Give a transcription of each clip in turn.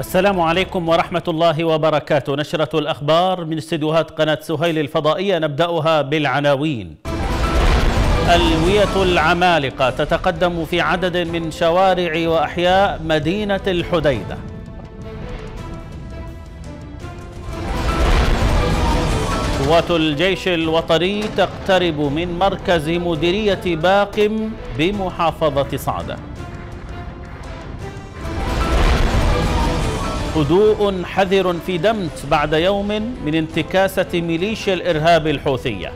السلام عليكم ورحمة الله وبركاته نشرة الأخبار من استديوهات قناة سهيل الفضائية نبدأها بالعناوين ألوية العمالقة تتقدم في عدد من شوارع وأحياء مدينة الحديدة قوات الجيش الوطني تقترب من مركز مديرية باقم بمحافظة صعدة هدوء حذر في دمت بعد يوم من انتكاسة ميليشيا الإرهاب الحوثية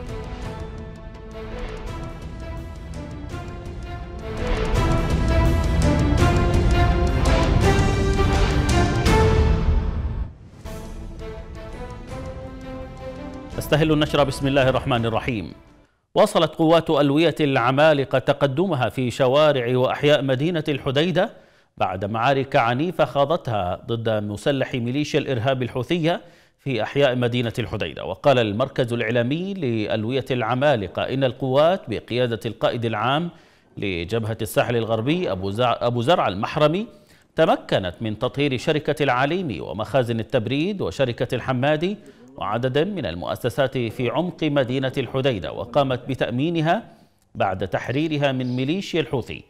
نستهل النشر بسم الله الرحمن الرحيم واصلت قوات ألوية العمالقة تقدمها في شوارع وأحياء مدينة الحديدة بعد معارك عنيفة خاضتها ضد مسلح ميليشيا الإرهاب الحوثية في أحياء مدينة الحديدة وقال المركز الإعلامي لألوية العمالقة إن القوات بقيادة القائد العام لجبهة الساحل الغربي أبو زرع المحرمي تمكنت من تطهير شركة العليمي ومخازن التبريد وشركة الحمادي وعدد من المؤسسات في عمق مدينة الحديدة وقامت بتأمينها بعد تحريرها من ميليشيا الحوثي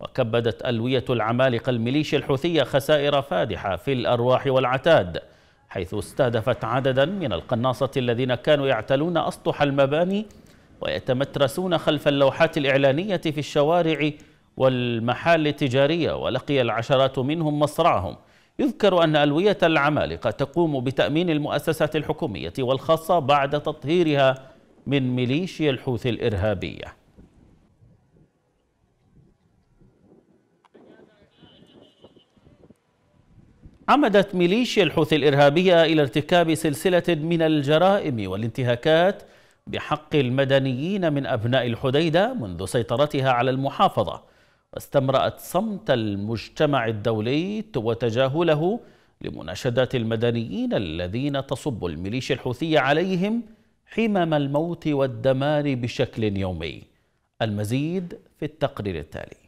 وكبدت ألوية العمالقة الميليشيا الحوثية خسائر فادحة في الأرواح والعتاد حيث استهدفت عددا من القناصة الذين كانوا يعتلون أسطح المباني ويتمترسون خلف اللوحات الإعلانية في الشوارع والمحال التجارية ولقي العشرات منهم مصرعهم يذكر أن ألوية العمالقة تقوم بتأمين المؤسسات الحكومية والخاصة بعد تطهيرها من ميليشيا الحوثي الإرهابية عمدت ميليشيا الحوثي الإرهابية إلى ارتكاب سلسلة من الجرائم والانتهاكات بحق المدنيين من أبناء الحديدة منذ سيطرتها على المحافظة واستمرأت صمت المجتمع الدولي وتجاهله لمناشدات المدنيين الذين تصب الميليشيا الحوثية عليهم حمم الموت والدمار بشكل يومي المزيد في التقرير التالي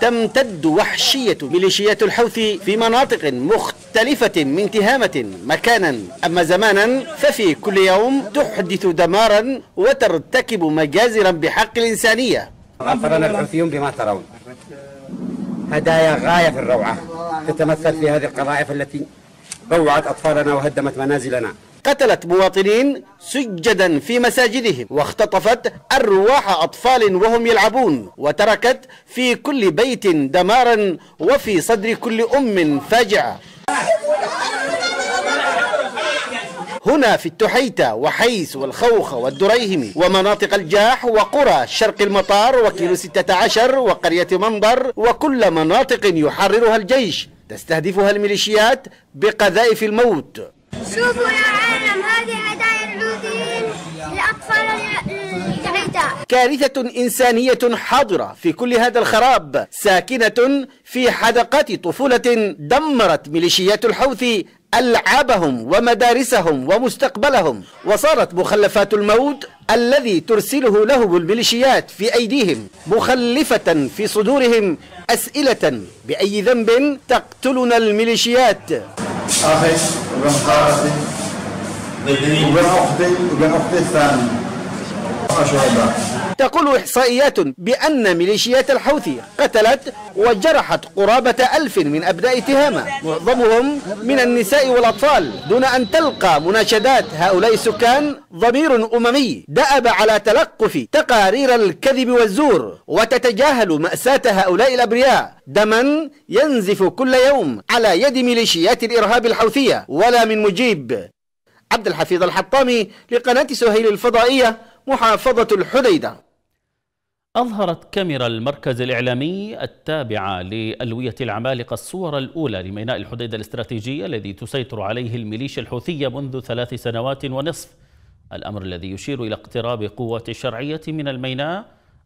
تمتد وحشية ميليشيات الحوث في مناطق مختلفة من تهامة مكانا أما زمانا ففي كل يوم تحدث دمارا وترتكب مجازرا بحق الإنسانية أثرنا الحوثيون بما ترون هدايا غاية في الروعة آه. تتمثل في هذه القذائف التي روعت أطفالنا وهدمت منازلنا قتلت مواطنين سجدا في مساجدهم واختطفت أرواح أطفال وهم يلعبون وتركت في كل بيت دمارا وفي صدر كل أم فاجعة هنا في التحيتة وحيس والخوخة والدريهمي ومناطق الجاح وقرى شرق المطار وكيلو 16 وقرية منظر وكل مناطق يحررها الجيش تستهدفها الميليشيات بقذائف الموت شوفوا يا عالم هذه هدايا الحوثيين لأطفال كارثة إنسانية حاضرة في كل هذا الخراب ساكنة في حدقات طفولة دمرت ميليشيات الحوثي ألعابهم ومدارسهم ومستقبلهم وصارت مخلفات الموت الذي ترسله له الميليشيات في أيديهم مخلفة في صدورهم أسئلة بأي ذنب تقتلنا الميليشيات أخي أختي أختي الثاني تقول إحصائيات بأن ميليشيات الحوثي قتلت وجرحت قرابة ألف من أبناء تهامة معظمهم من النساء والأطفال دون أن تلقى مناشدات هؤلاء السكان ضمير أممي دأب على تلقف تقارير الكذب والزور وتتجاهل مأساة هؤلاء الأبرياء دما ينزف كل يوم على يد ميليشيات الإرهاب الحوثية ولا من مجيب عبد الحفيظ الحطامي لقناة سهيل الفضائية محافظة الحديدة أظهرت كاميرا المركز الإعلامي التابعة لألوية العمالقة الصور الأولى لميناء الحديدة الاستراتيجية الذي تسيطر عليه الميليشيا الحوثية منذ ثلاث سنوات ونصف الأمر الذي يشير إلى اقتراب قوة الشرعية من الميناء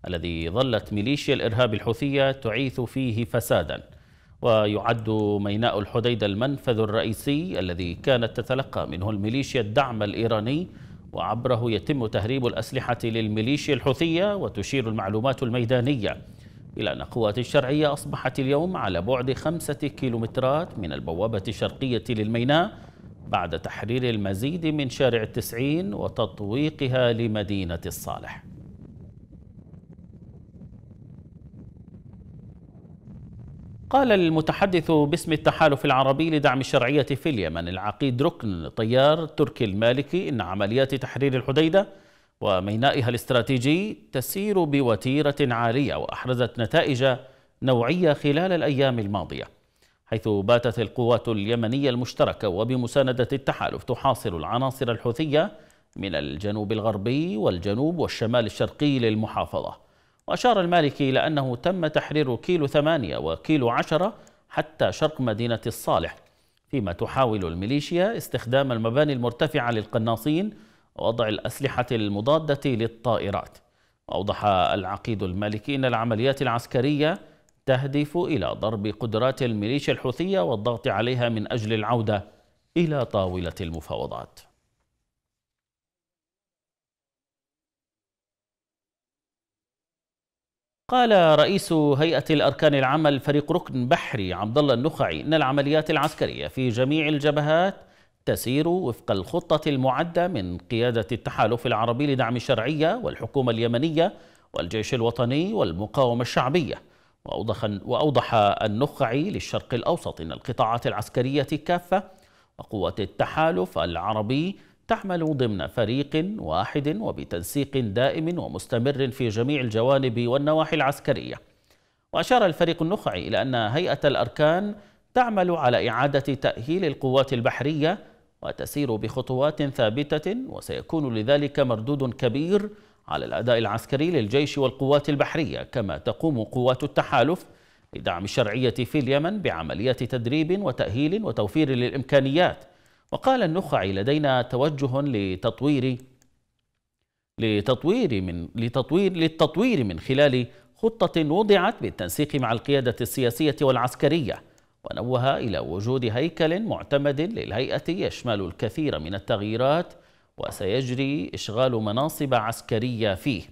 الذي ظلت ميليشيا الإرهاب الحوثية تعيث فيه فسادا ويعد ميناء الحديدة المنفذ الرئيسي الذي كانت تتلقى منه الميليشيا الدعم الإيراني وعبره يتم تهريب الأسلحة للميليشيا الحوثية وتشير المعلومات الميدانية إلى أن قوات الشرعية أصبحت اليوم على بعد خمسة كيلومترات من البوابة الشرقية للميناء بعد تحرير المزيد من شارع التسعين وتطويقها لمدينة الصالح قال المتحدث باسم التحالف العربي لدعم الشرعية في اليمن العقيد ركن طيار تركي المالكي إن عمليات تحرير الحديدة ومينائها الاستراتيجي تسير بوتيرة عالية وأحرزت نتائج نوعية خلال الأيام الماضية حيث باتت القوات اليمنية المشتركة وبمساندة التحالف تحاصر العناصر الحوثية من الجنوب الغربي والجنوب والشمال الشرقي للمحافظة وأشار المالكي إلى أنه تم تحرير كيلو ثمانية وكيلو عشرة حتى شرق مدينة الصالح فيما تحاول الميليشيا استخدام المباني المرتفعة للقناصين ووضع الأسلحة المضادة للطائرات وأوضح العقيد المالكي أن العمليات العسكرية تهدف إلى ضرب قدرات الميليشيا الحوثية والضغط عليها من أجل العودة إلى طاولة المفاوضات قال رئيس هيئة الأركان العامة الفريق ركن بحري عبد الله النخعي إن العمليات العسكرية في جميع الجبهات تسير وفق الخطة المعدة من قيادة التحالف العربي لدعم الشرعية والحكومة اليمنية والجيش الوطني والمقاومة الشعبية وأوضح, وأوضح النخعي للشرق الأوسط أن القطاعات العسكرية كافة وقوة التحالف العربي تعمل ضمن فريق واحد وبتنسيق دائم ومستمر في جميع الجوانب والنواحي العسكرية وأشار الفريق النخعي إلى أن هيئة الأركان تعمل على إعادة تأهيل القوات البحرية وتسير بخطوات ثابتة وسيكون لذلك مردود كبير على الأداء العسكري للجيش والقوات البحرية كما تقوم قوات التحالف لدعم الشرعية في اليمن بعمليات تدريب وتأهيل وتوفير للإمكانيات وقال النخعي لدينا توجه لتطوير لتطوير من لتطوير للتطوير من خلال خطة وضعت بالتنسيق مع القيادة السياسية والعسكرية ونوه إلى وجود هيكل معتمد للهيئة يشمل الكثير من التغييرات وسيجري إشغال مناصب عسكرية فيه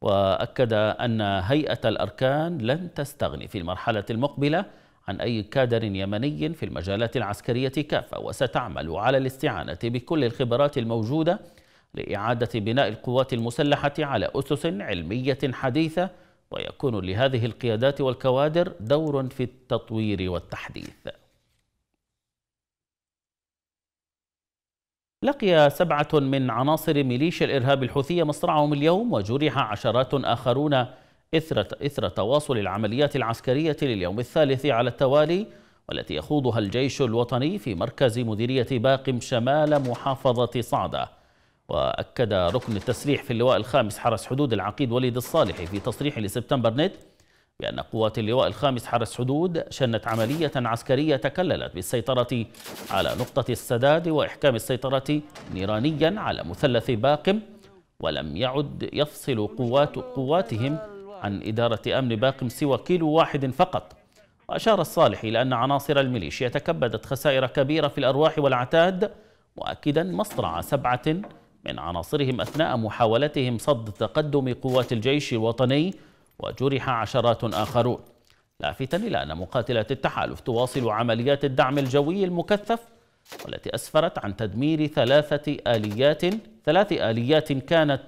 وأكد أن هيئة الأركان لن تستغني في المرحلة المقبلة عن أي كادر يمني في المجالات العسكرية كافة وستعمل على الاستعانة بكل الخبرات الموجودة لإعادة بناء القوات المسلحة على أسس علمية حديثة ويكون لهذه القيادات والكوادر دور في التطوير والتحديث لقي سبعة من عناصر ميليشيا الإرهاب الحوثية مصرعهم اليوم وجرح عشرات آخرون إثر, إثر تواصل العمليات العسكرية لليوم الثالث على التوالي والتي يخوضها الجيش الوطني في مركز مديرية باقم شمال محافظة صعدة وأكد ركن التسليح في اللواء الخامس حرس حدود العقيد وليد الصالح في تصريح لسبتمبر نت بأن قوات اللواء الخامس حرس حدود شنت عملية عسكرية تكللت بالسيطرة على نقطة السداد وإحكام السيطرة نيرانيا على مثلث باقم ولم يعد يفصل قوات قواتهم عن إدارة أمن باقم سوى كيلو واحد فقط وأشار الصالح إلى أن عناصر الميليشيا تكبدت خسائر كبيرة في الأرواح والعتاد مؤكدا مصرع سبعة من عناصرهم أثناء محاولتهم صد تقدم قوات الجيش الوطني وجرح عشرات آخرون لافتا إلى أن مقاتلة التحالف تواصل عمليات الدعم الجوي المكثف والتي أسفرت عن تدمير ثلاثة آليات ثلاث آليات كانت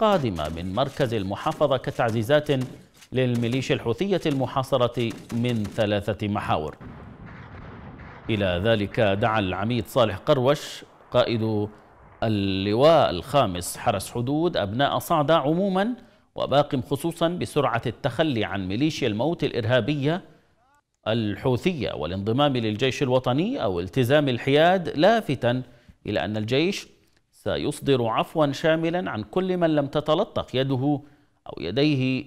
قادمة من مركز المحافظة كتعزيزات للميليشيا الحوثية المحاصرة من ثلاثة محاور إلى ذلك دعا العميد صالح قروش قائد اللواء الخامس حرس حدود أبناء صعدة عموما وباقم خصوصا بسرعة التخلي عن ميليشيا الموت الإرهابية الحوثية والانضمام للجيش الوطني أو التزام الحياد لافتا إلى أن الجيش سيصدر عفوا شاملا عن كل من لم تتلطخ يده أو يديه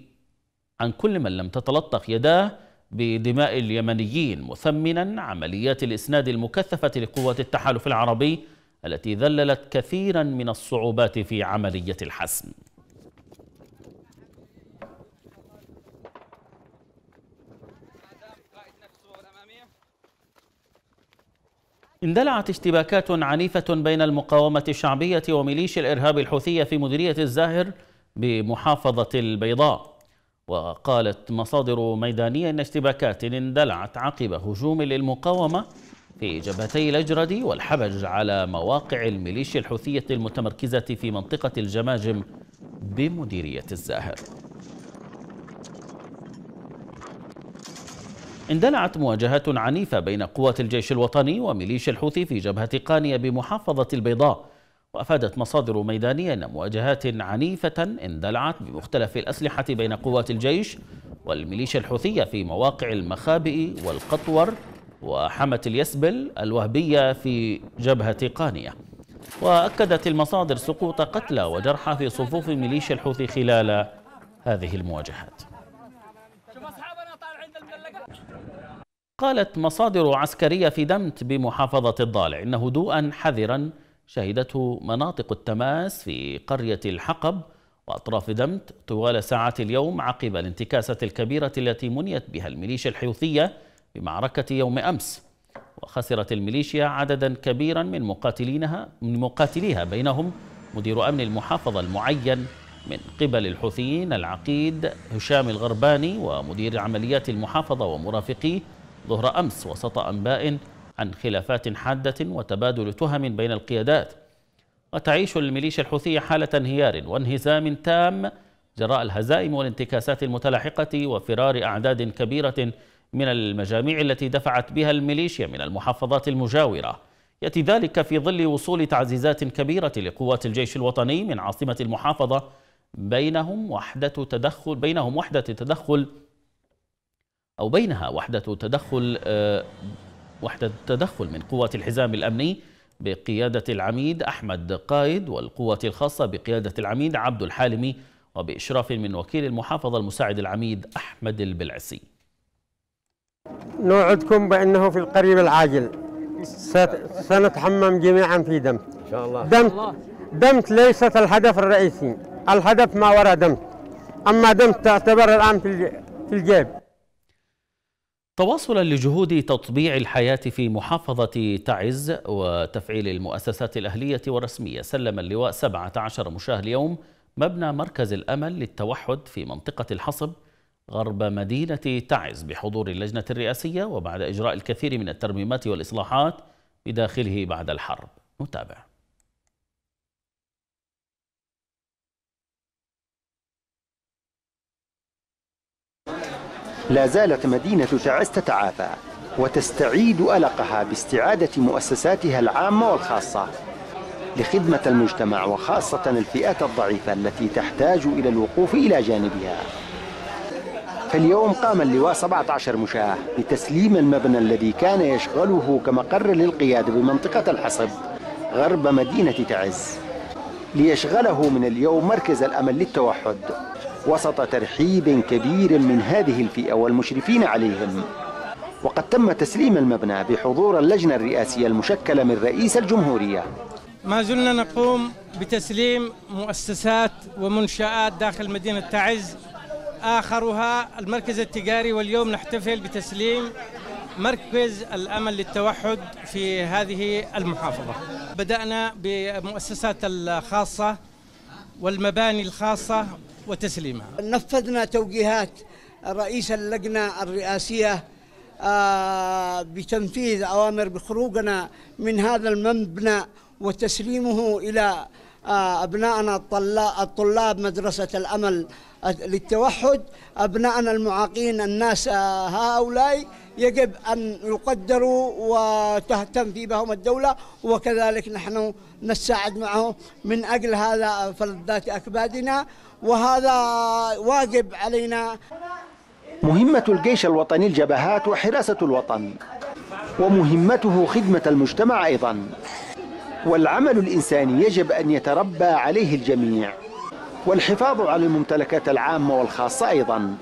عن كل من لم تتلطخ يداه بدماء اليمنيين مثمنا عمليات الإسناد المكثفة لقوات التحالف العربي التي ذللت كثيرا من الصعوبات في عملية الحسم اندلعت اشتباكات عنيفة بين المقاومة الشعبية وميليشيا الإرهاب الحوثية في مديرية الزاهر بمحافظة البيضاء وقالت مصادر ميدانية إن اشتباكات اندلعت عقب هجوم للمقاومة في جبهتي الأجرد والحبج على مواقع الميليشيا الحوثية المتمركزة في منطقة الجماجم بمديرية الزاهر اندلعت مواجهات عنيفة بين قوات الجيش الوطني وميليشيا الحوثي في جبهة قانية بمحافظة البيضاء وأفادت مصادر ميدانية أن مواجهات عنيفة اندلعت بمختلف الأسلحة بين قوات الجيش والميليشيا الحوثية في مواقع المخابئ والقطور وحمة اليسبل الوهبية في جبهة قانية وأكدت المصادر سقوط قتلى وجرحى في صفوف ميليشيا الحوثي خلال هذه المواجهات قالت مصادر عسكرية في دمت بمحافظة الضالع إن هدوءا حذرا شهدته مناطق التماس في قرية الحقب وأطراف دمت طوال ساعات اليوم عقب الانتكاسة الكبيرة التي منيت بها الميليشيا الحوثية بمعركة يوم أمس وخسرت الميليشيا عددا كبيرا من مقاتلينها من مقاتليها بينهم مدير أمن المحافظة المعين من قبل الحوثيين العقيد هشام الغرباني ومدير عمليات المحافظة ومرافقيه ظهر أمس وسط أنباء عن خلافات حادة وتبادل تهم بين القيادات وتعيش الميليشيا الحوثية حالة انهيار وانهزام تام جراء الهزائم والانتكاسات المتلاحقة وفرار أعداد كبيرة من المجاميع التي دفعت بها الميليشيا من المحافظات المجاورة يأتي ذلك في ظل وصول تعزيزات كبيرة لقوات الجيش الوطني من عاصمة المحافظة بينهم وحدة تدخل بينهم وحدة تدخل أو بينها وحدة تدخل آه، وحدة تدخل من قوة الحزام الأمني بقيادة العميد أحمد قايد والقوة الخاصة بقيادة العميد عبد الحالمي وبإشراف من وكيل المحافظة المساعد العميد أحمد البلعسي نوعدكم بأنه في القريب العاجل سنتحمم جميعا في دمت إن شاء الله دمت, دمت ليست الهدف الرئيسي الهدف ما وراء دمت أما دمت تعتبر الآن في الجيب تواصلا لجهود تطبيع الحياة في محافظة تعز وتفعيل المؤسسات الأهلية والرسمية سلم اللواء 17 مشاه اليوم مبنى مركز الأمل للتوحد في منطقة الحصب غرب مدينة تعز بحضور اللجنة الرئاسية وبعد إجراء الكثير من الترميمات والإصلاحات بداخله بعد الحرب نتابع لا زالت مدينة تعز تتعافى وتستعيد ألقها باستعادة مؤسساتها العامة والخاصة لخدمة المجتمع وخاصة الفئات الضعيفة التي تحتاج إلى الوقوف إلى جانبها فاليوم قام اللواء 17 مشاة بتسليم المبنى الذي كان يشغله كمقر للقيادة بمنطقة الحصب غرب مدينة تعز ليشغله من اليوم مركز الأمل للتوحد وسط ترحيب كبير من هذه الفئة والمشرفين عليهم وقد تم تسليم المبنى بحضور اللجنة الرئاسية المشكلة من رئيس الجمهورية ما زلنا نقوم بتسليم مؤسسات ومنشآت داخل مدينة تعز آخرها المركز التجاري واليوم نحتفل بتسليم مركز الأمل للتوحد في هذه المحافظة بدأنا بمؤسسات الخاصة والمباني الخاصة وتسليمها نفذنا توجيهات رئيس اللجنة الرئاسية آه، بتنفيذ أوامر بخروجنا من هذا المبنى وتسليمه إلى آه، أبنائنا الطلاب مدرسة الأمل للتوحد أبنائنا المعاقين الناس آه، هؤلاء يجب أن يقدروا وتهتم في بهم الدولة وكذلك نحن نساعد معه من أجل هذا فلذات أكبادنا وهذا واجب علينا مهمة الجيش الوطني الجبهات وحراسة الوطن ومهمته خدمة المجتمع أيضا والعمل الإنساني يجب أن يتربى عليه الجميع والحفاظ على الممتلكات العامة والخاصة أيضا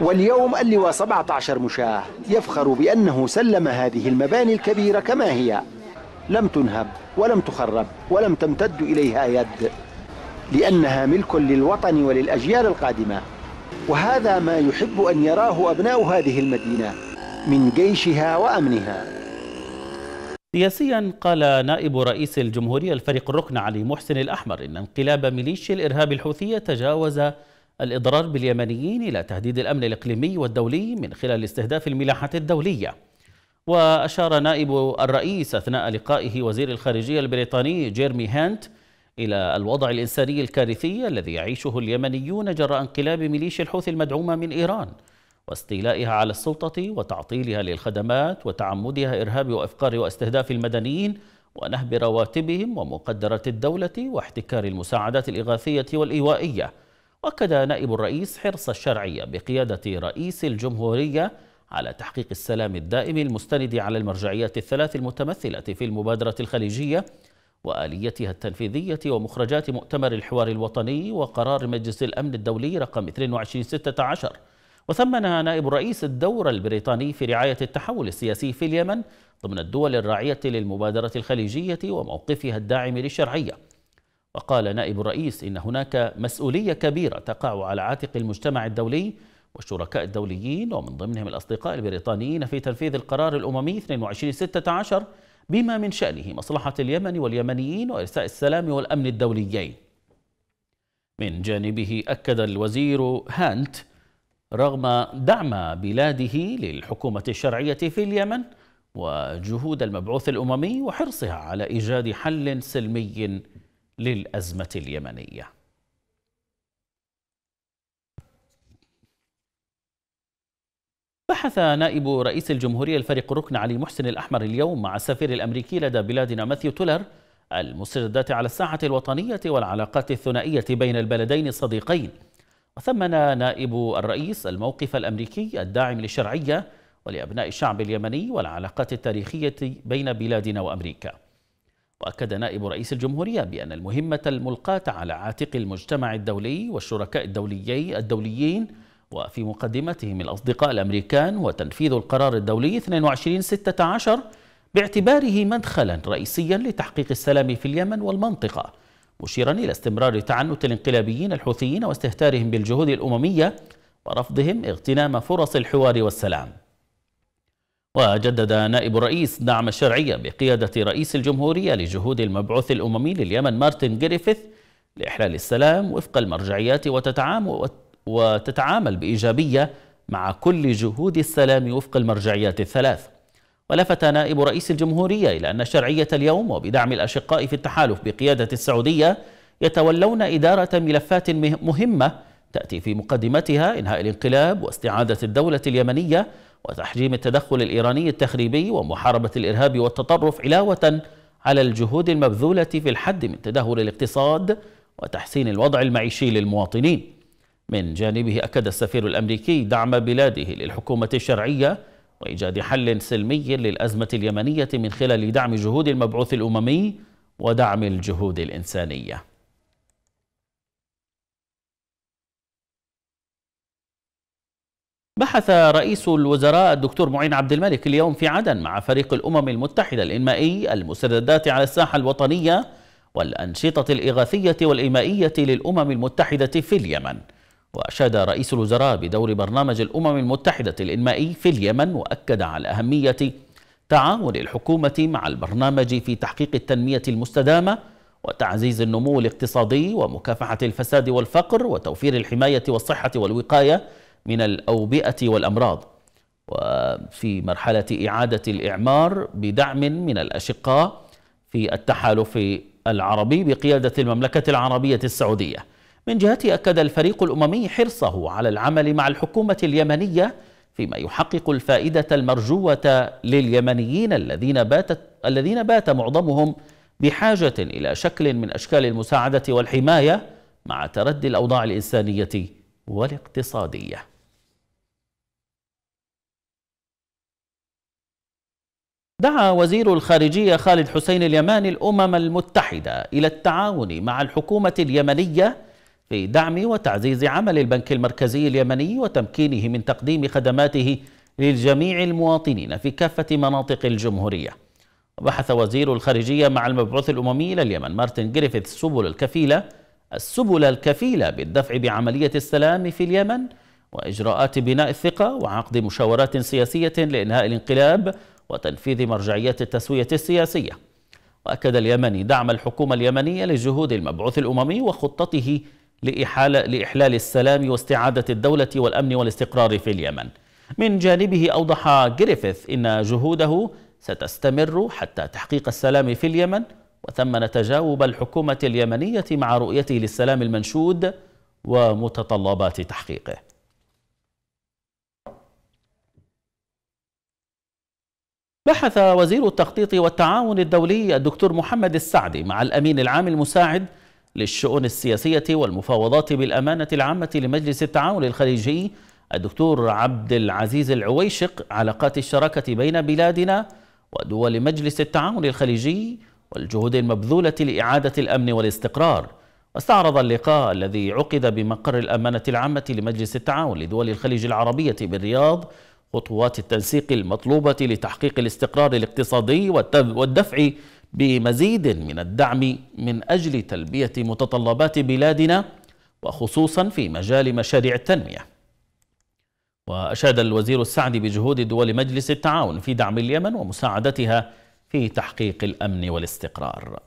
واليوم اللواء 17 مشاة يفخر بأنه سلم هذه المباني الكبيرة كما هي لم تنهب ولم تخرب ولم تمتد إليها يد لأنها ملك للوطن وللأجيال القادمة وهذا ما يحب أن يراه أبناء هذه المدينة من جيشها وأمنها سياسيا قال نائب رئيس الجمهورية الفريق الركن علي محسن الأحمر إن انقلاب ميليشيا الإرهاب الحوثية تجاوز الإضرار باليمنيين إلى تهديد الأمن الإقليمي والدولي من خلال استهداف الملاحات الدولية وأشار نائب الرئيس أثناء لقائه وزير الخارجية البريطاني جيرمي هانت إلى الوضع الإنساني الكارثي الذي يعيشه اليمنيون جراء انقلاب ميليشيا الحوثي المدعومة من إيران واستيلائها على السلطة وتعطيلها للخدمات وتعمدها إرهاب وإفقار واستهداف المدنيين ونهب رواتبهم ومقدرات الدولة واحتكار المساعدات الإغاثية والإيوائية وكذا نائب الرئيس حرص الشرعية بقيادة رئيس الجمهورية على تحقيق السلام الدائم المستند على المرجعيات الثلاث المتمثلة في المبادرة الخليجية وآليتها التنفيذية ومخرجات مؤتمر الحوار الوطني وقرار مجلس الأمن الدولي رقم 2216 وثمن نائب الرئيس الدور البريطاني في رعاية التحول السياسي في اليمن ضمن الدول الراعية للمبادرة الخليجية وموقفها الداعم للشرعية وقال نائب الرئيس إن هناك مسؤولية كبيرة تقع على عاتق المجتمع الدولي والشركاء الدوليين ومن ضمنهم الأصدقاء البريطانيين في تنفيذ القرار الأممي 2216 بما من شأنه مصلحة اليمن واليمنيين وإرساء السلام والأمن الدوليين من جانبه أكد الوزير هانت رغم دعم بلاده للحكومة الشرعية في اليمن وجهود المبعوث الأممي وحرصها على إيجاد حل سلمي للأزمة اليمنية بحث نائب رئيس الجمهورية الفريق الركن علي محسن الأحمر اليوم مع السفير الأمريكي لدى بلادنا ماثيو تولر المستجدات على الساحة الوطنية والعلاقات الثنائية بين البلدين الصديقين وثمن نائب الرئيس الموقف الأمريكي الداعم للشرعية ولأبناء الشعب اليمني والعلاقات التاريخية بين بلادنا وأمريكا وأكد نائب رئيس الجمهورية بأن المهمة الملقاة على عاتق المجتمع الدولي والشركاء الدوليين وفي مقدمتهم الأصدقاء الأمريكان وتنفيذ القرار الدولي 2216 باعتباره مدخلا رئيسيا لتحقيق السلام في اليمن والمنطقة مشيرا إلى استمرار تعنت الانقلابيين الحوثيين واستهتارهم بالجهود الأممية ورفضهم اغتنام فرص الحوار والسلام وجدد نائب الرئيس دعم الشرعية بقيادة رئيس الجمهورية لجهود المبعوث الأممي لليمن مارتن جريفيث لإحلال السلام وفق المرجعيات وتتعامل وتتعامل بإيجابية مع كل جهود السلام وفق المرجعيات الثلاث ولفت نائب رئيس الجمهورية إلى أن شرعية اليوم وبدعم الأشقاء في التحالف بقيادة السعودية يتولون إدارة ملفات مهمة تأتي في مقدمتها إنهاء الانقلاب واستعادة الدولة اليمنية وتحجيم التدخل الإيراني التخريبي ومحاربة الإرهاب والتطرف علاوة على الجهود المبذولة في الحد من تدهور الاقتصاد وتحسين الوضع المعيشي للمواطنين من جانبه أكد السفير الأمريكي دعم بلاده للحكومة الشرعية وإيجاد حل سلمي للأزمة اليمنية من خلال دعم جهود المبعوث الأممي ودعم الجهود الإنسانية بحث رئيس الوزراء الدكتور معين عبد الملك اليوم في عدن مع فريق الأمم المتحدة الإنمائي المسردات على الساحة الوطنية والأنشطة الإغاثية والإيمائية للأمم المتحدة في اليمن وأشاد رئيس الوزراء بدور برنامج الأمم المتحدة الإنمائي في اليمن وأكد على أهمية تعاون الحكومة مع البرنامج في تحقيق التنمية المستدامة وتعزيز النمو الاقتصادي ومكافحة الفساد والفقر وتوفير الحماية والصحة والوقاية من الأوبئة والأمراض وفي مرحلة إعادة الإعمار بدعم من الأشقاء في التحالف العربي بقيادة المملكة العربية السعودية من جهته أكد الفريق الأممي حرصه على العمل مع الحكومة اليمنية فيما يحقق الفائدة المرجوة لليمنيين الذين باتت الذين بات معظمهم بحاجة إلى شكل من أشكال المساعدة والحماية مع تردي الأوضاع الإنسانية والاقتصادية دعا وزير الخارجية خالد حسين اليماني الأمم المتحدة إلى التعاون مع الحكومة اليمنية في دعم وتعزيز عمل البنك المركزي اليمني وتمكينه من تقديم خدماته للجميع المواطنين في كافة مناطق الجمهورية وبحث وزير الخارجية مع المبعوث الأممي إلى اليمن مارتن جريفيث السبل الكفيلة السبل الكفيلة بالدفع بعملية السلام في اليمن وإجراءات بناء الثقة وعقد مشاورات سياسية لإنهاء الانقلاب وتنفيذ مرجعيات التسوية السياسية وأكد اليمني دعم الحكومة اليمنية لجهود المبعوث الأممي وخطته لإحالة لإحلال السلام واستعادة الدولة والأمن والاستقرار في اليمن من جانبه أوضح جريفيث إن جهوده ستستمر حتى تحقيق السلام في اليمن وثمن تجاوب الحكومة اليمنية مع رؤيته للسلام المنشود ومتطلبات تحقيقه بحث وزير التخطيط والتعاون الدولي الدكتور محمد السعدي مع الأمين العام المساعد للشؤون السياسية والمفاوضات بالأمانة العامة لمجلس التعاون الخليجي الدكتور عبد العزيز العويشق علاقات الشراكة بين بلادنا ودول مجلس التعاون الخليجي والجهود المبذولة لإعادة الأمن والاستقرار واستعرض اللقاء الذي عقد بمقر الأمانة العامة لمجلس التعاون لدول الخليج العربية بالرياض خطوات التنسيق المطلوبة لتحقيق الاستقرار الاقتصادي والدفع بمزيد من الدعم من أجل تلبية متطلبات بلادنا وخصوصا في مجال مشاريع التنمية وأشاد الوزير السعدي بجهود دول مجلس التعاون في دعم اليمن ومساعدتها في تحقيق الأمن والاستقرار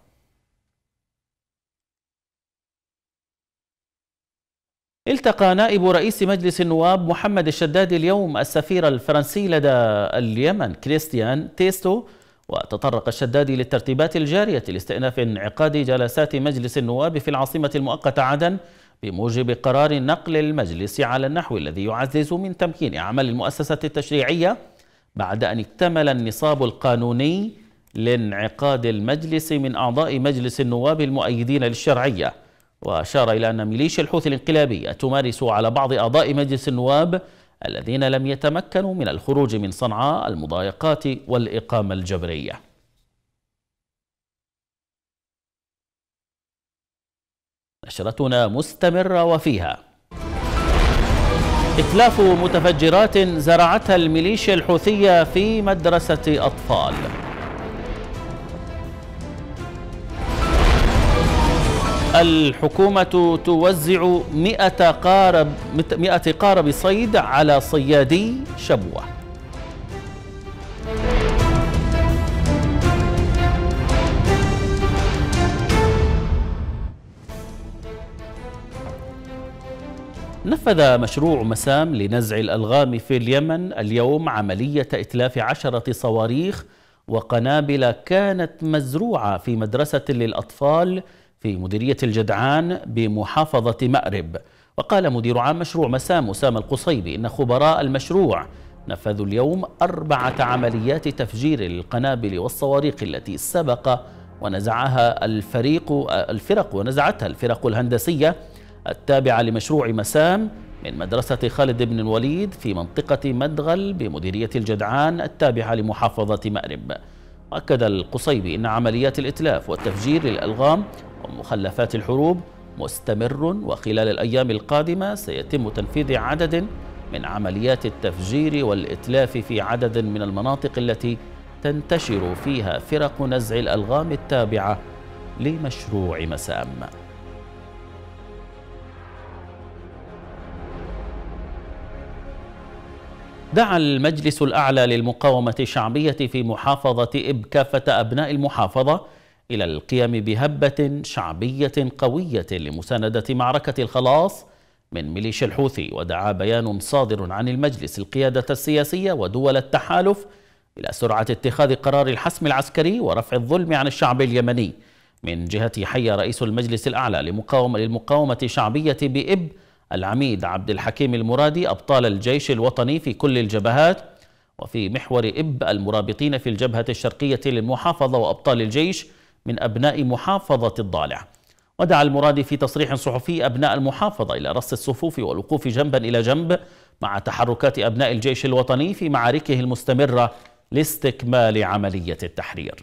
التقى نائب رئيس مجلس النواب محمد الشداد اليوم السفير الفرنسي لدى اليمن كريستيان تيستو وتطرق الشدادي للترتيبات الجارية لاستئناف انعقاد جلسات مجلس النواب في العاصمة المؤقتة عدن بموجب قرار نقل المجلس على النحو الذي يعزز من تمكين عمل المؤسسة التشريعية بعد أن اكتمل النصاب القانوني لانعقاد المجلس من أعضاء مجلس النواب المؤيدين للشرعية وأشار إلى أن ميليشيا الحوثي الانقلابية تمارس على بعض أعضاء مجلس النواب الذين لم يتمكنوا من الخروج من صنعاء المضايقات والإقامة الجبرية نشرتنا مستمرة وفيها إتلاف متفجرات زرعتها الميليشيا الحوثية في مدرسة أطفال الحكومة توزع 100 قارب 100 قارب صيد على صيادي شبوة نفذ مشروع مسام لنزع الألغام في اليمن اليوم عملية إتلاف عشرة صواريخ وقنابل كانت مزروعة في مدرسة للأطفال في مديرية الجدعان بمحافظة مأرب وقال مدير عام مشروع مسام أسامة القصيبي إن خبراء المشروع نفذوا اليوم أربعة عمليات تفجير للقنابل والصواريخ التي سبق ونزعها الفريق الفرق ونزعتها الفرق الهندسية التابعة لمشروع مسام من مدرسة خالد بن الوليد في منطقة مدغل بمديرية الجدعان التابعة لمحافظة مأرب وأكد القصيبي أن عمليات الإتلاف والتفجير للألغام ومخلفات الحروب مستمر وخلال الأيام القادمة سيتم تنفيذ عدد من عمليات التفجير والإتلاف في عدد من المناطق التي تنتشر فيها فرق نزع الألغام التابعة لمشروع مسام دعا المجلس الأعلى للمقاومة الشعبية في محافظة إب كافة أبناء المحافظة إلى القيام بهبة شعبية قوية لمساندة معركة الخلاص من ميليشيا الحوثي ودعا بيان صادر عن المجلس القيادة السياسية ودول التحالف إلى سرعة اتخاذ قرار الحسم العسكري ورفع الظلم عن الشعب اليمني من جهة حي رئيس المجلس الأعلى لمقاومة للمقاومة الشعبية بإب العميد عبد الحكيم المرادي أبطال الجيش الوطني في كل الجبهات وفي محور إب المرابطين في الجبهة الشرقية للمحافظة وأبطال الجيش من أبناء محافظة الضالع ودعا المرادي في تصريح صحفي أبناء المحافظة إلى رص الصفوف والوقوف جنبا إلى جنب مع تحركات أبناء الجيش الوطني في معاركه المستمرة لاستكمال عملية التحرير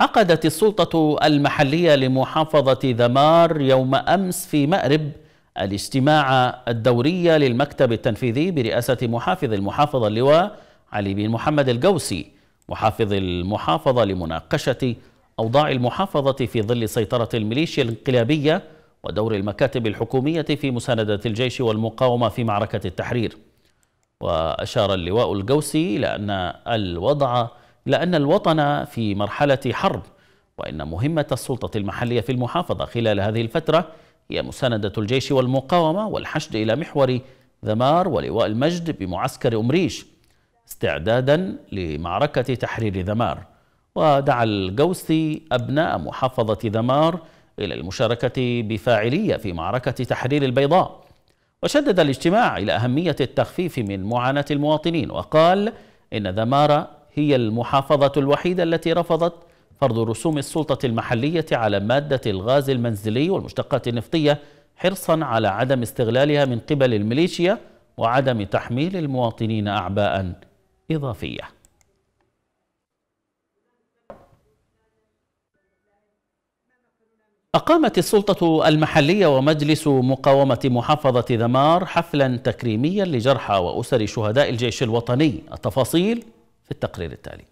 عقدت السلطة المحلية لمحافظة ذمار يوم أمس في مأرب الاجتماع الدوري للمكتب التنفيذي برئاسة محافظ المحافظة اللواء علي بن محمد الجوسي محافظ المحافظة لمناقشة أوضاع المحافظة في ظل سيطرة الميليشيا الانقلابية ودور المكاتب الحكومية في مساندة الجيش والمقاومة في معركة التحرير وأشار اللواء الجوسي إلى أن الوضع لأن الوطن في مرحلة حرب وإن مهمة السلطة المحلية في المحافظة خلال هذه الفترة هي مساندة الجيش والمقاومة والحشد إلى محور ذمار ولواء المجد بمعسكر أمريش استعدادا لمعركة تحرير ذمار ودعا الجوسي أبناء محافظة ذمار إلى المشاركة بفاعلية في معركة تحرير البيضاء وشدد الاجتماع إلى أهمية التخفيف من معاناة المواطنين وقال إن ذمار هي المحافظة الوحيدة التي رفضت فرض رسوم السلطة المحلية على مادة الغاز المنزلي والمشتقات النفطية حرصا على عدم استغلالها من قبل الميليشيا وعدم تحميل المواطنين أعباء إضافية أقامت السلطة المحلية ومجلس مقاومة محافظة ذمار حفلا تكريميا لجرحى وأسر شهداء الجيش الوطني التفاصيل في التقرير التالي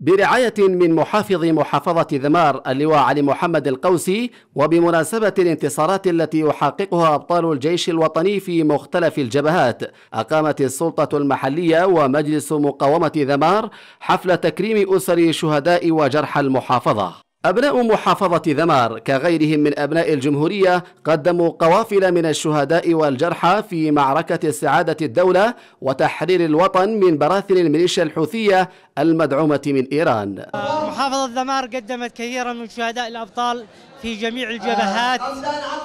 برعاية من محافظ محافظة ذمار اللواء علي محمد القوسي وبمناسبة الانتصارات التي يحققها أبطال الجيش الوطني في مختلف الجبهات أقامت السلطة المحلية ومجلس مقاومة ذمار حفل تكريم أسر شهداء وجرحى المحافظة أبناء محافظة ذمار كغيرهم من أبناء الجمهورية قدموا قوافل من الشهداء والجرحى في معركة استعادة الدولة وتحرير الوطن من براثن الميليشيا الحوثية المدعومة من إيران محافظة ذمار قدمت كثيرا من شهداء الأبطال في جميع الجبهات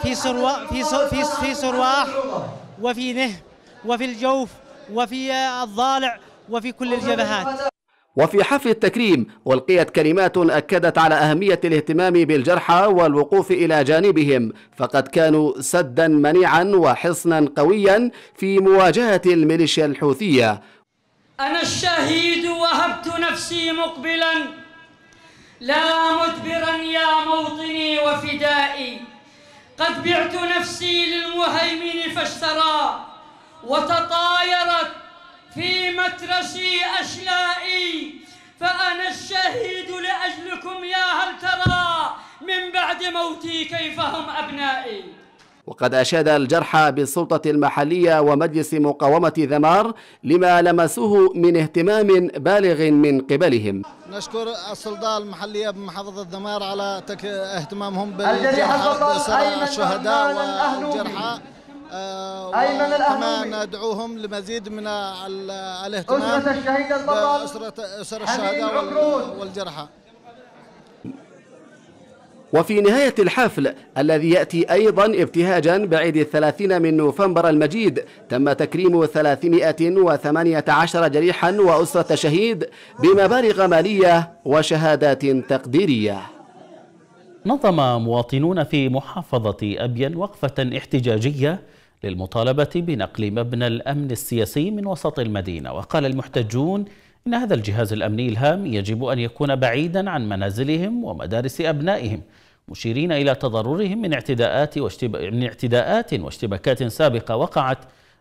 في سرواح, في في في سرواح وفي نه وفي الجوف وفي الضالع وفي كل الجبهات وفي حفل التكريم ألقيت كلمات أكدت على أهمية الاهتمام بالجرحى والوقوف إلى جانبهم فقد كانوا سدا منيعا وحصنا قويا في مواجهة الميليشيا الحوثية أنا الشهيد وهبت نفسي مقبلا لا مدبرا يا موطني وفدائي قد بعت نفسي للمهيمن فاشترى وتطايرت في مترسي أشلائي فأنا الشهيد لأجلكم يا هل ترى من بعد موتي كيف هم أبنائي وقد أشاد الجرحى بالسلطة المحلية ومجلس مقاومة ذمار لما لمسوه من اهتمام بالغ من قبلهم نشكر السلطة المحلية بمحافظة ذمار على اهتمامهم بالجرحى الشهداء والجرحى آه، أيمن الأهمومي كما ندعوهم لمزيد من الاهتمام أسرة الشهيد البطل أسرة أسر الشهداء والجرحى وفي نهاية الحفل الذي يأتي أيضا ابتهاجا بعيد الثلاثين من نوفمبر المجيد تم تكريم 318 جريحا وأسرة شهيد بمبالغ مالية وشهادات تقديرية نظم مواطنون في محافظة أبين وقفة احتجاجية للمطالبة بنقل مبنى الأمن السياسي من وسط المدينة وقال المحتجون إن هذا الجهاز الأمني الهام يجب أن يكون بعيدا عن منازلهم ومدارس أبنائهم مشيرين إلى تضررهم من اعتداءات, واشتب... من اعتداءات واشتباكات سابقة وقعت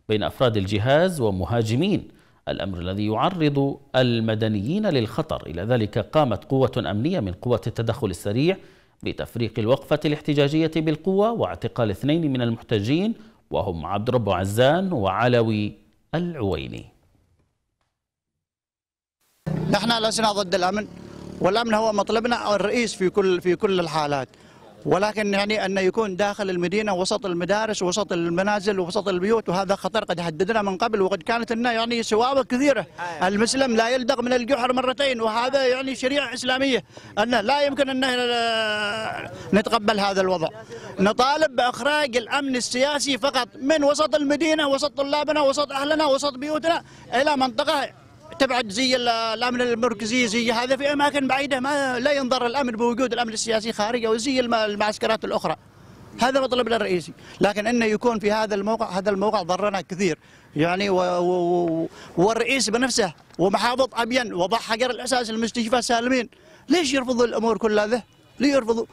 بين أفراد الجهاز ومهاجمين الأمر الذي يعرض المدنيين للخطر إلى ذلك قامت قوة أمنية من قوات التدخل السريع بتفريق الوقفة الاحتجاجية بالقوة واعتقال اثنين من المحتجين وهم عبد رب عزان وعلوي العويني نحن لسنا ضد الأمن والأمن هو مطلبنا الرئيس في كل في كل الحالات ولكن يعني أن يكون داخل المدينة وسط المدارس وسط المنازل وسط البيوت وهذا خطر قد حددنا من قبل وقد كانت لنا يعني سوابق كثيرة آه. المسلم لا يلدغ من الجحر مرتين وهذا يعني شريعة إسلامية أن لا يمكن أن نتقبل هذا الوضع نطالب بإخراج الأمن السياسي فقط من وسط المدينة وسط طلابنا وسط أهلنا وسط بيوتنا إلى منطقة تبعد زي الامن المركزي زي هذا في اماكن بعيده ما لا ينظر الامن بوجود الامن السياسي خارجي او زي المعسكرات الاخرى هذا مطلبنا الرئيسي لكن انه يكون في هذا الموقع هذا الموقع ضرنا كثير يعني و و والرئيس بنفسه ومحافظ ابين وضع حجر الاساس المستشفى سالمين ليش يرفضوا الامور كل هذا؟ ليه يرفضوا؟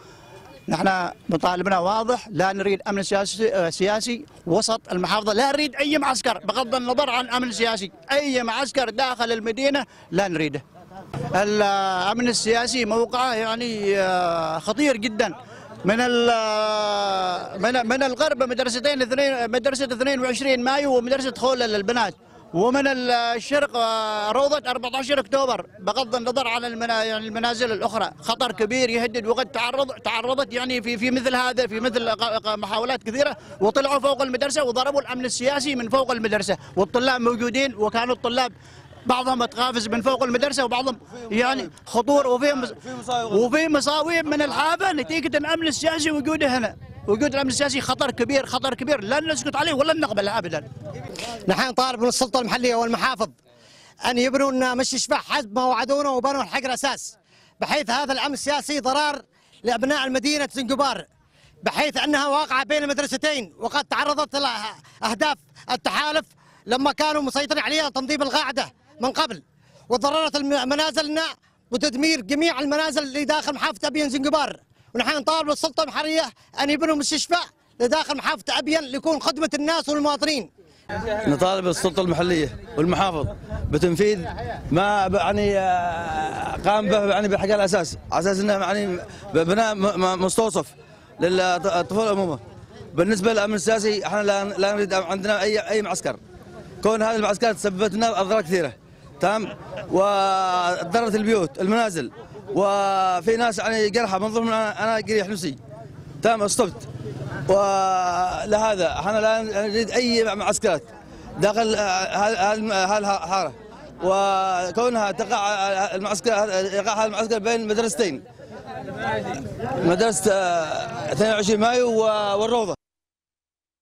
نحن مطالبنا واضح لا نريد امن سياسي, آه، سياسي وسط المحافظه لا نريد اي معسكر بغض النظر عن امن سياسي اي معسكر داخل المدينه لا نريده الامن السياسي موقعه يعني آه، خطير جدا من آه، من من الغرب مدرستين اثنين مدرسه 22 مايو ومدرسه خوله للبنات ومن الشرق آه، روضة 14 أكتوبر بغض النظر عن يعني المنازل الأخرى خطر كبير يهدد وقد تعرض تعرضت يعني في في مثل هذا في مثل محاولات كثيرة وطلعوا فوق المدرسة وضربوا الأمن السياسي من فوق المدرسة والطلاب موجودين وكانوا الطلاب بعضهم تقافز من فوق المدرسه وبعضهم يعني خطور وفي وفي مصاوير من الحافه نتيجه الامن السياسي وجوده هنا وجود الامن السياسي خطر كبير خطر كبير لن نسكت عليه ولن نقبله ابدا. نحن نطالب من السلطه المحليه والمحافظ ان يبنوا لنا مش يشفع حسب ما وعدونا وبنوا الحق الاساس بحيث هذا الامن السياسي ضرار لابناء المدينه زنجبار بحيث انها واقعه بين المدرستين وقد تعرضت لاهداف التحالف لما كانوا مسيطرين عليها تنظيم القاعده من قبل وضررت منازلنا وتدمير جميع المنازل اللي داخل محافظه ابين زنجبار ونحن نطالب السلطه البحريه ان يبنوا مستشفى لداخل محافظه ابين ليكون خدمه الناس والمواطنين. نطالب السلطه المحليه والمحافظ بتنفيذ ما يعني آه، قام به يعني بحق الاساس على اساس انه يعني بناء مستوصف للطفوله عموما. بالنسبه للامن السياسي احنا لا نريد عندنا اي اي معسكر. كون هذه المعسكرات سببت لنا اضرار كثيره. تمام وضرت البيوت المنازل وفي ناس يعني جرحى من ضمن انا جريح نفسي تمام اصطبت ولهذا احنا لا نريد اي معسكرات داخل هالحاره وكونها تقع المعسكر يقع هذا المعسكر بين مدرستين مدرسه 22 آه، مايو والروضه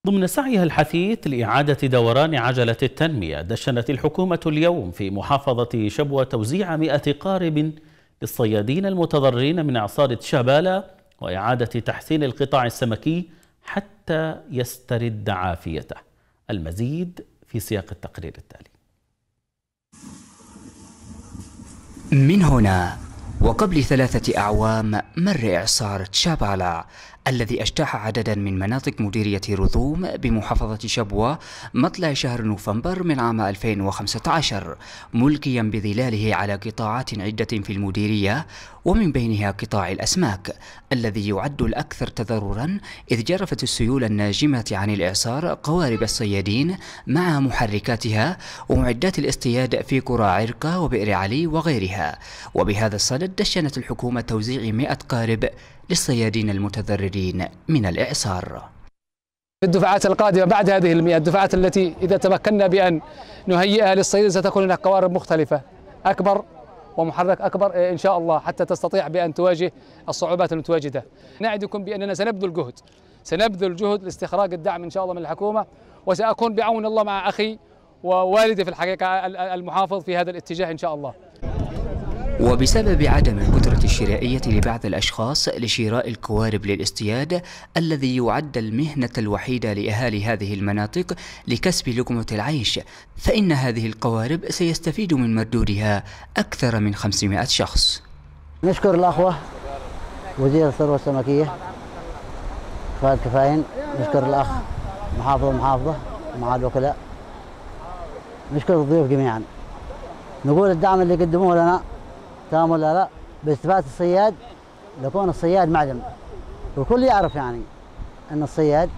ضمن سعيها الحثيث لإعادة دوران عجلة التنمية دشنت الحكومة اليوم في محافظة شبوة توزيع 100 قارب للصيادين المتضررين من إعصار شبالة وإعادة تحسين القطاع السمكي حتى يسترد عافيته المزيد في سياق التقرير التالي من هنا وقبل ثلاثة أعوام مر إعصار تشابالا الذي اجتاح عددا من مناطق مديرية رثوم بمحافظة شبوة مطلع شهر نوفمبر من عام 2015 ملقيا بظلاله على قطاعات عدة في المديرية ومن بينها قطاع الأسماك الذي يعد الأكثر تضررا إذ جرفت السيول الناجمة عن الإعصار قوارب الصيادين مع محركاتها ومعدات الاصطياد في قرى عرقة وبئر علي وغيرها وبهذا الصدد دشنت الحكومة توزيع 100 قارب للصيادين المتضررين من الإعصار في الدفعات القادمة بعد هذه المئة الدفعات التي إذا تمكنا بأن نهيئها للصيد ستكون هناك قوارب مختلفة أكبر ومحرك أكبر إن شاء الله حتى تستطيع بأن تواجه الصعوبات المتواجدة نعدكم بأننا سنبذل جهد سنبذل جهد لاستخراج الدعم إن شاء الله من الحكومة وسأكون بعون الله مع أخي ووالدي في الحقيقة المحافظ في هذا الاتجاه إن شاء الله وبسبب عدم القدرة الشرائية لبعض الأشخاص لشراء القوارب للاصطياد الذي يعد المهنة الوحيدة لأهالي هذه المناطق لكسب لقمة العيش فإن هذه القوارب سيستفيد من مردودها أكثر من 500 شخص نشكر الأخوة وزير الثروة السمكية فهد كفاين نشكر الأخ محافظ المحافظة مع الوكلاء نشكر الضيوف جميعا نقول الدعم اللي قدموه لنا تمام ولا لا باثبات الصياد لكون الصياد معدم والكل يعرف يعني ان الصياد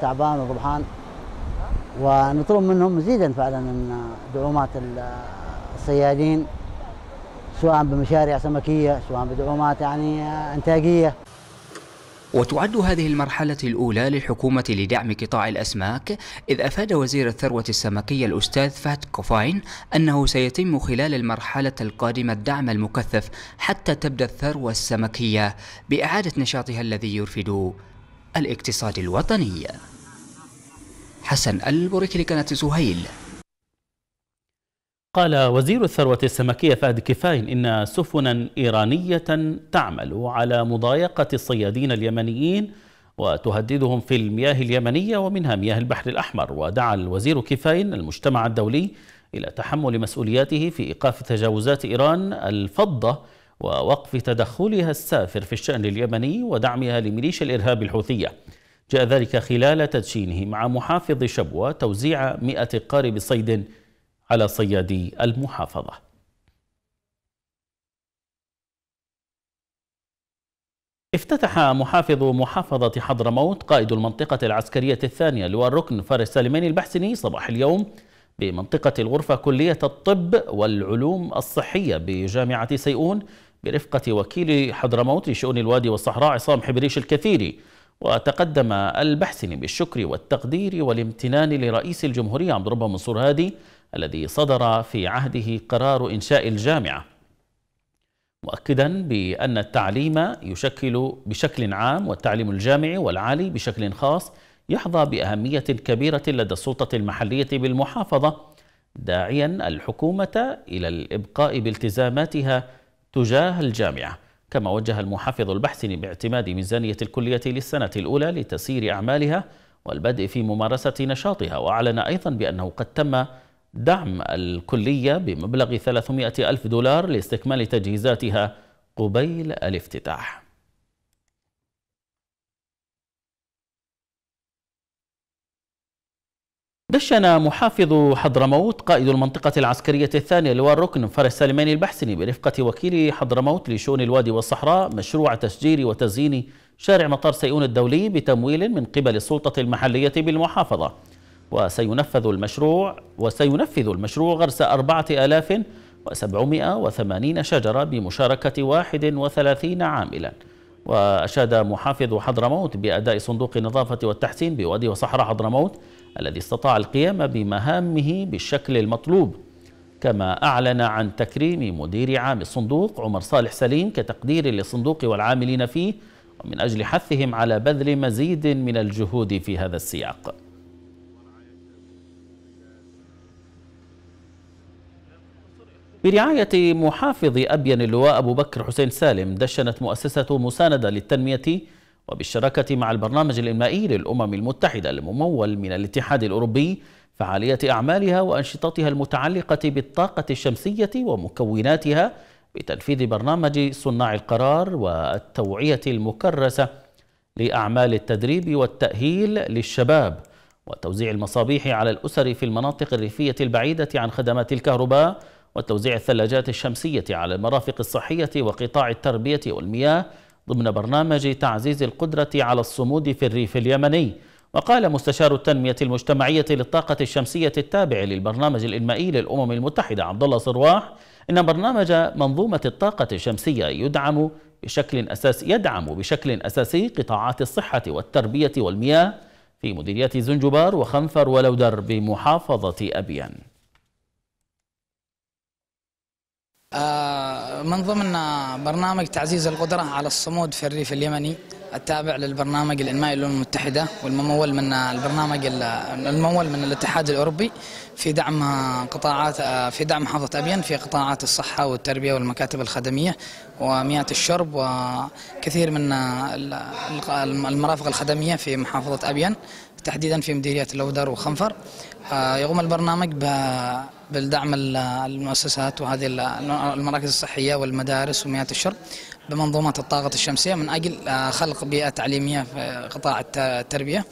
تعبان وضبحان ونطلب منهم مزيدا فعلا من دعومات الصيادين سواء بمشاريع سمكيه سواء بدعومات يعني انتاجيه وتعد هذه المرحلة الأولى للحكومة لدعم قطاع الأسماك إذ أفاد وزير الثروة السمكية الأستاذ فهد كوفاين أنه سيتم خلال المرحلة القادمة الدعم المكثف حتى تبدأ الثروة السمكية بإعادة نشاطها الذي يرفد الاقتصاد الوطني حسن البركلي لقناة سهيل قال وزير الثروة السمكية فهد كفاين إن سفنا إيرانية تعمل على مضايقة الصيادين اليمنيين وتهددهم في المياه اليمنية ومنها مياه البحر الأحمر ودعا الوزير كفاين المجتمع الدولي إلى تحمل مسؤولياته في إيقاف تجاوزات إيران الفضة ووقف تدخلها السافر في الشأن اليمني ودعمها لميليشيا الإرهاب الحوثية جاء ذلك خلال تدشينه مع محافظ شبوة توزيع 100 قارب صيد على صيادي المحافظة افتتح محافظ محافظة حضرموت قائد المنطقة العسكرية الثانية لواء الركن فارس سليماني البحسني صباح اليوم بمنطقة الغرفة كلية الطب والعلوم الصحية بجامعة سيئون برفقة وكيل حضرموت لشؤون الوادي والصحراء عصام حبريش الكثيري وتقدم البحسني بالشكر والتقدير والامتنان لرئيس الجمهورية عبد ربه منصور هادي الذي صدر في عهده قرار إنشاء الجامعة مؤكدا بأن التعليم يشكل بشكل عام والتعليم الجامعي والعالي بشكل خاص يحظى بأهمية كبيرة لدى السلطة المحلية بالمحافظة داعيا الحكومة إلى الإبقاء بالتزاماتها تجاه الجامعة كما وجه المحافظ البحثن باعتماد ميزانية الكلية للسنة الأولى لتسيير أعمالها والبدء في ممارسة نشاطها وأعلن أيضا بأنه قد تم دعم الكلية بمبلغ 300 ألف دولار لاستكمال تجهيزاتها قبيل الافتتاح دشن محافظ حضرموت قائد المنطقة العسكرية الثانية لواء الركن فارس سليماني البحسني برفقة وكيل حضرموت لشؤون الوادي والصحراء مشروع تشجير وتزيين شارع مطار سيئون الدولي بتمويل من قبل السلطة المحلية بالمحافظة وسينفذ المشروع وسينفذ المشروع غرس أربعة آلاف وسبعمائة وثمانين شجرة بمشاركة واحد وثلاثين عاملا وأشاد محافظ حضرموت بأداء صندوق النظافة والتحسين بوادي وصحراء حضرموت الذي استطاع القيام بمهامه بالشكل المطلوب كما أعلن عن تكريم مدير عام الصندوق عمر صالح سليم كتقدير للصندوق والعاملين فيه ومن أجل حثهم على بذل مزيد من الجهود في هذا السياق برعاية محافظ أبين اللواء أبو بكر حسين سالم دشنت مؤسسة مساندة للتنمية وبالشراكة مع البرنامج الإنمائي للأمم المتحدة الممول من الاتحاد الأوروبي فعالية أعمالها وأنشطتها المتعلقة بالطاقة الشمسية ومكوناتها بتنفيذ برنامج صناع القرار والتوعية المكرسة لأعمال التدريب والتأهيل للشباب وتوزيع المصابيح على الأسر في المناطق الريفية البعيدة عن خدمات الكهرباء وتوزيع الثلاجات الشمسية على المرافق الصحية وقطاع التربية والمياه ضمن برنامج تعزيز القدرة على الصمود في الريف اليمني وقال مستشار التنمية المجتمعية للطاقة الشمسية التابع للبرنامج الإنمائي للأمم المتحدة عبد الله صرواح إن برنامج منظومة الطاقة الشمسية يدعم بشكل أساسي يدعم بشكل أساسي قطاعات الصحة والتربية والمياه في مديريات زنجبار وخنفر ولودر بمحافظة أبيان آه، من ضمن برنامج تعزيز القدرة على الصمود في الريف اليمني التابع للبرنامج الإنمائي للأمم المتحدة والممول من البرنامج الممول من الاتحاد الأوروبي في دعم قطاعات آه، في دعم محافظة أبين في قطاعات الصحة والتربية والمكاتب الخدمية ومياه الشرب وكثير من المرافق الخدمية في محافظة أبين تحديدا في مديرية اللودر وخنفر آه، يقوم البرنامج ب بالدعم المؤسسات وهذه المراكز الصحية والمدارس ومئات الشر بمنظومة الطاقة الشمسية من أجل آه، خلق بيئة تعليمية في قطاع التربية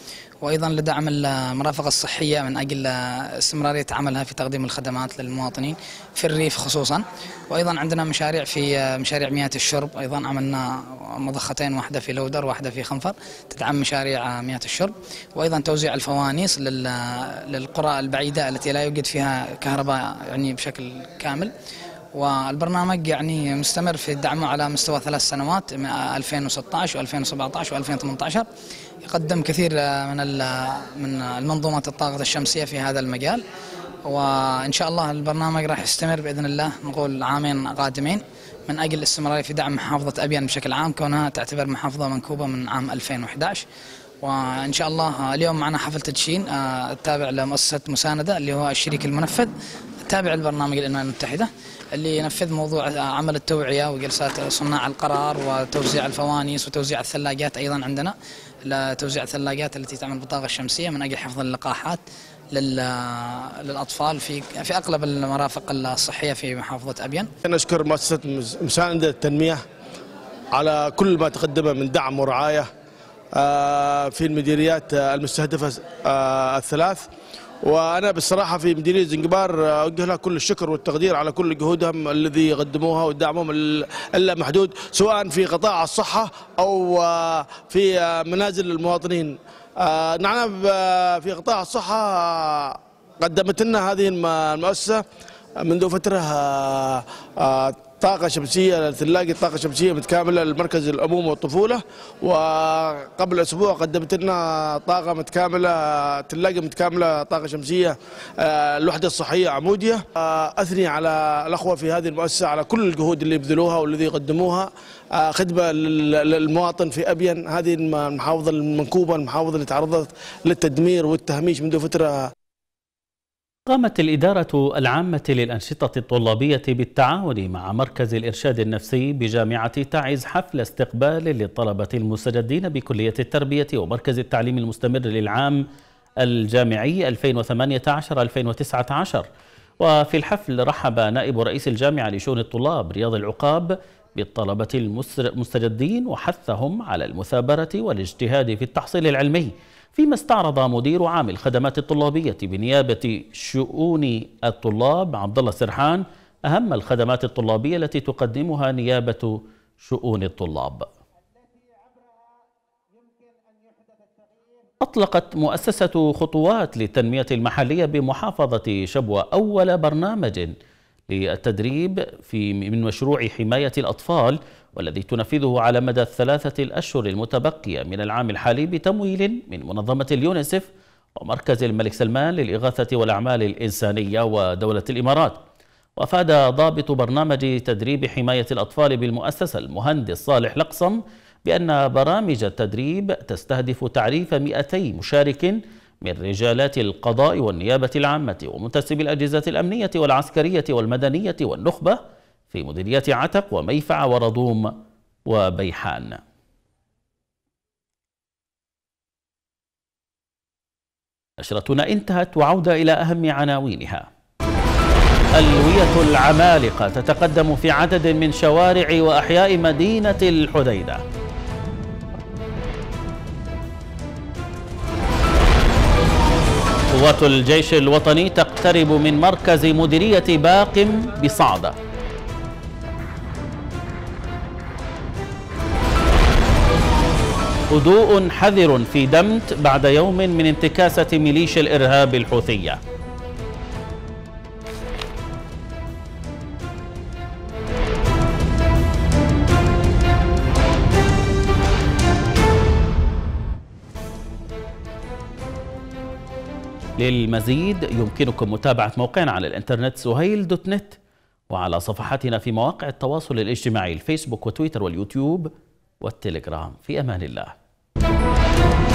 وأيضا لدعم المرافق الصحية من أجل استمرارية عملها في تقديم الخدمات للمواطنين في الريف خصوصا وأيضا عندنا مشاريع في مشاريع مياه الشرب أيضا عملنا مضختين واحدة في لودر واحدة في خنفر تدعم مشاريع مياه الشرب وأيضا توزيع الفوانيس للقرى البعيدة التي لا يوجد فيها كهرباء يعني بشكل كامل والبرنامج يعني مستمر في دعمه على مستوى ثلاث سنوات 2016 و2017 و2018 يقدم كثير آه، من آه، من المنظومات الطاقة الشمسية في هذا المجال وإن شاء الله البرنامج راح يستمر بإذن الله نقول عامين قادمين من أجل الاستمرارية في دعم محافظة أبيان بشكل عام كونها تعتبر محافظة منكوبة من عام 2011 وان شاء الله آه، اليوم معنا حفل تدشين التابع لمؤسسه مسانده اللي هو الشريك المنفذ التابع لبرنامج الامم المتحده اللي ينفذ موضوع عمل التوعيه وجلسات صناع القرار وتوزيع الفوانيس وتوزيع الثلاجات ايضا عندنا لتوزيع الثلاجات التي تعمل بالطاقة الشمسية من أجل حفظ اللقاحات للأطفال في في أغلب المرافق الصحية في محافظة أبين نشكر مؤسسة مساندة التنمية على كل ما تقدمه من دعم ورعاية آه، في المديريات آه، المستهدفة آه، الثلاث وانا بصراحه في مديريه زنجبار آه، اوجه لها كل الشكر والتقدير على كل جهودهم الذي قدموها ودعمهم اللامحدود سواء في قطاع الصحه او آه، في آه، منازل المواطنين نحن نعم، في قطاع الصحه قدمت لنا هذه المؤسسه منذ فتره طاقه شمسيه تلاقي طاقه شمسيه متكامله لمركز الامومه والطفوله وقبل اسبوع قدمت لنا طاقه متكامله تلاقي متكامله طاقه شمسيه آه، الوحده الصحيه عموديه آه، اثني على الاخوه في هذه المؤسسه على كل الجهود اللي يبذلوها والذي يقدموها آه، خدمه للمواطن في ابين هذه المحافظه المنكوبه المحافظه اللي تعرضت للتدمير والتهميش منذ فتره قامت الإدارة العامة للأنشطة الطلابية بالتعاون مع مركز الإرشاد النفسي بجامعة تعز حفل استقبال للطلبة المستجدين بكلية التربية ومركز التعليم المستمر للعام الجامعي 2018-2019 وفي الحفل رحب نائب رئيس الجامعة لشؤون الطلاب رياض العقاب بالطلبة المستجدين وحثهم على المثابرة والاجتهاد في التحصيل العلمي فيما استعرض مدير عام الخدمات الطلابية بنيابة شؤون الطلاب عبد الله سرحان أهم الخدمات الطلابية التي تقدمها نيابة شؤون الطلاب أطلقت مؤسسة خطوات للتنمية المحلية بمحافظة شبوة أول برنامج للتدريب في من مشروع حماية الأطفال والذي تنفذه على مدى الثلاثة الأشهر المتبقية من العام الحالي بتمويل من منظمة اليونسف ومركز الملك سلمان للإغاثة والأعمال الإنسانية ودولة الإمارات وأفاد ضابط برنامج تدريب حماية الأطفال بالمؤسسة المهندس صالح لقصم بأن برامج التدريب تستهدف تعريف 200 مشارك من رجالات القضاء والنيابة العامة ومنتسبي الأجهزة الأمنية والعسكرية والمدنية والنخبة في مديرية عتق وميفع ورضوم وبيحان نشرتنا انتهت وعودة إلى أهم عناوينها ألوية العمالقة تتقدم في عدد من شوارع وأحياء مدينة الحديدة قوات الجيش الوطني تقترب من مركز مديرية باقم بصعده هدوء حذر في دمت بعد يوم من انتكاسة ميليشيا الإرهاب الحوثية للمزيد يمكنكم متابعة موقعنا على الإنترنت سهيل دوت نت وعلى صفحتنا في مواقع التواصل الاجتماعي الفيسبوك وتويتر واليوتيوب والتليجرام في أمان الله Thank you.